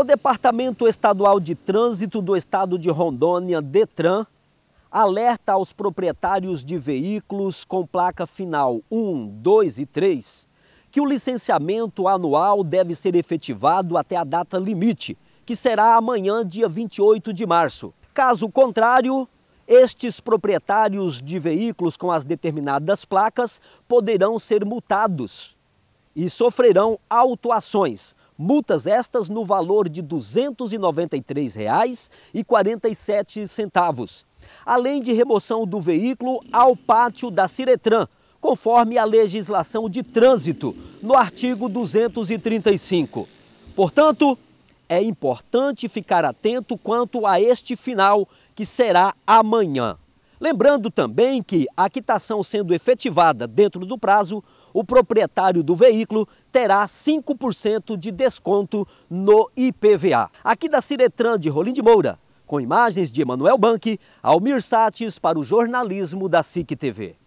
O Departamento Estadual de Trânsito do Estado de Rondônia, DETRAN, alerta aos proprietários de veículos com placa final 1, 2 e 3 que o licenciamento anual deve ser efetivado até a data limite, que será amanhã, dia 28 de março. Caso contrário, estes proprietários de veículos com as determinadas placas poderão ser multados e sofrerão autuações Multas estas no valor de R$ 293,47, além de remoção do veículo ao pátio da Ciretran, conforme a legislação de trânsito, no artigo 235. Portanto, é importante ficar atento quanto a este final, que será amanhã. Lembrando também que, a quitação sendo efetivada dentro do prazo, o proprietário do veículo terá 5% de desconto no IPVA. Aqui da Ciretran de Rolim de Moura, com imagens de Emanuel Banque, Almir Sates para o jornalismo da SIC TV.